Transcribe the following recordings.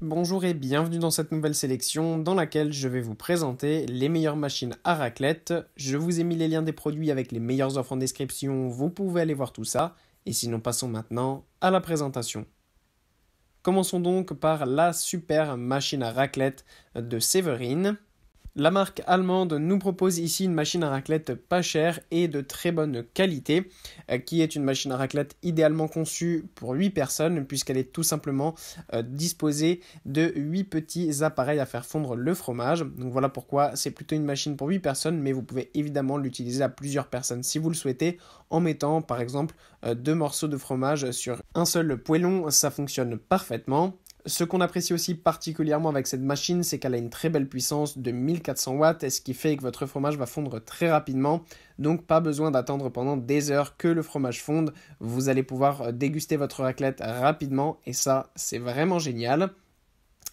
Bonjour et bienvenue dans cette nouvelle sélection dans laquelle je vais vous présenter les meilleures machines à raclette. Je vous ai mis les liens des produits avec les meilleures offres en description, vous pouvez aller voir tout ça. Et sinon passons maintenant à la présentation. Commençons donc par la super machine à raclette de Séverine. La marque allemande nous propose ici une machine à raclette pas chère et de très bonne qualité, euh, qui est une machine à raclette idéalement conçue pour 8 personnes, puisqu'elle est tout simplement euh, disposée de 8 petits appareils à faire fondre le fromage. Donc voilà pourquoi c'est plutôt une machine pour 8 personnes, mais vous pouvez évidemment l'utiliser à plusieurs personnes si vous le souhaitez, en mettant par exemple euh, deux morceaux de fromage sur un seul poêlon, ça fonctionne parfaitement. Ce qu'on apprécie aussi particulièrement avec cette machine, c'est qu'elle a une très belle puissance de 1400 watts, et ce qui fait que votre fromage va fondre très rapidement. Donc pas besoin d'attendre pendant des heures que le fromage fonde. Vous allez pouvoir euh, déguster votre raclette rapidement, et ça, c'est vraiment génial.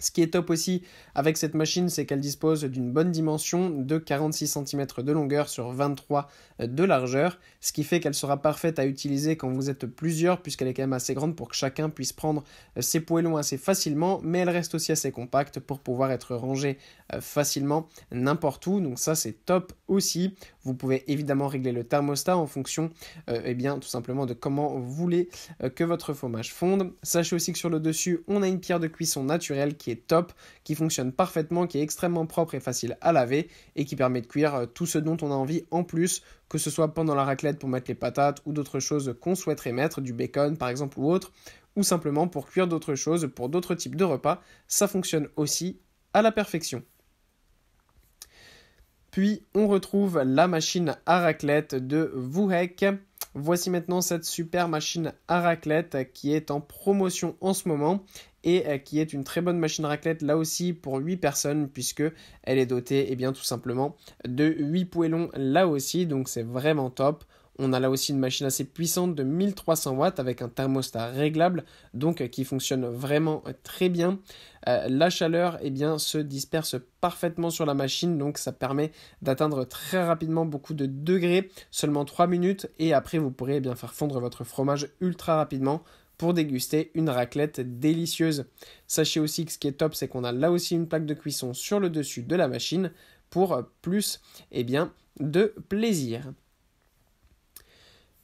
Ce qui est top aussi avec cette machine, c'est qu'elle dispose d'une bonne dimension de 46 cm de longueur sur 23 de largeur, ce qui fait qu'elle sera parfaite à utiliser quand vous êtes plusieurs, puisqu'elle est quand même assez grande pour que chacun puisse prendre euh, ses poêlons assez facilement, mais elle reste aussi assez compacte pour pouvoir être rangée euh, facilement n'importe où, donc ça c'est top aussi. Vous pouvez évidemment régler le thermostat en fonction euh, eh bien, tout simplement de comment vous voulez que votre fromage fonde. Sachez aussi que sur le dessus, on a une pierre de cuisson naturelle qui top, qui fonctionne parfaitement, qui est extrêmement propre et facile à laver et qui permet de cuire euh, tout ce dont on a envie en plus, que ce soit pendant la raclette pour mettre les patates ou d'autres choses qu'on souhaiterait mettre, du bacon par exemple ou autre, ou simplement pour cuire d'autres choses, pour d'autres types de repas, ça fonctionne aussi à la perfection. Puis on retrouve la machine à raclette de Vuhek Voici maintenant cette super machine à raclette qui est en promotion en ce moment et euh, qui est une très bonne machine raclette là aussi pour 8 personnes puisque elle est dotée et eh bien tout simplement de 8 poêlons là aussi donc c'est vraiment top. On a là aussi une machine assez puissante de 1300 watts avec un thermostat réglable, donc euh, qui fonctionne vraiment euh, très bien. Euh, la chaleur eh bien, se disperse parfaitement sur la machine, donc ça permet d'atteindre très rapidement beaucoup de degrés, seulement 3 minutes, et après vous pourrez eh bien, faire fondre votre fromage ultra rapidement pour déguster une raclette délicieuse. Sachez aussi que ce qui est top, c'est qu'on a là aussi une plaque de cuisson sur le dessus de la machine pour plus eh bien, de plaisir.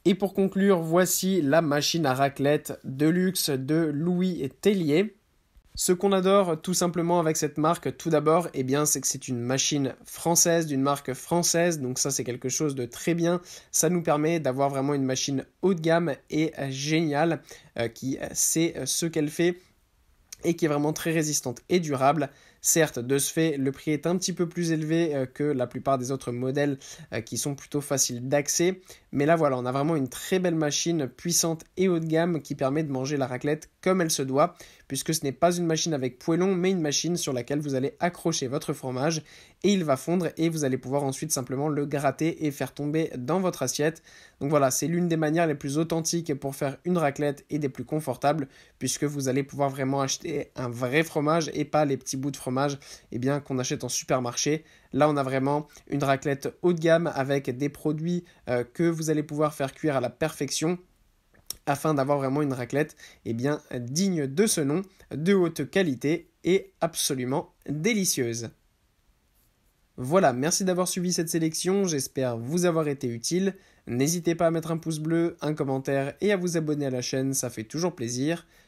Et pour conclure, voici la machine à raclette de luxe de Louis Tellier. Ce qu'on adore tout simplement avec cette marque, tout d'abord, eh bien, c'est que c'est une machine française, d'une marque française, donc ça c'est quelque chose de très bien. Ça nous permet d'avoir vraiment une machine haut de gamme et géniale euh, qui euh, sait euh, ce qu'elle fait et qui est vraiment très résistante et durable. Certes, de ce fait, le prix est un petit peu plus élevé euh, que la plupart des autres modèles euh, qui sont plutôt faciles d'accès. Mais là, voilà, on a vraiment une très belle machine puissante et haut de gamme qui permet de manger la raclette comme elle se doit, puisque ce n'est pas une machine avec poêlon, mais une machine sur laquelle vous allez accrocher votre fromage et il va fondre et vous allez pouvoir ensuite simplement le gratter et faire tomber dans votre assiette. Donc voilà, c'est l'une des manières les plus authentiques pour faire une raclette et des plus confortables, puisque vous allez pouvoir vraiment acheter un vrai fromage et pas les petits bouts de fromage et eh bien, qu'on achète en supermarché. Là, on a vraiment une raclette haut de gamme avec des produits euh, que vous allez pouvoir faire cuire à la perfection afin d'avoir vraiment une raclette et eh bien, digne de ce nom, de haute qualité et absolument délicieuse. Voilà, merci d'avoir suivi cette sélection, j'espère vous avoir été utile. N'hésitez pas à mettre un pouce bleu, un commentaire et à vous abonner à la chaîne, ça fait toujours plaisir.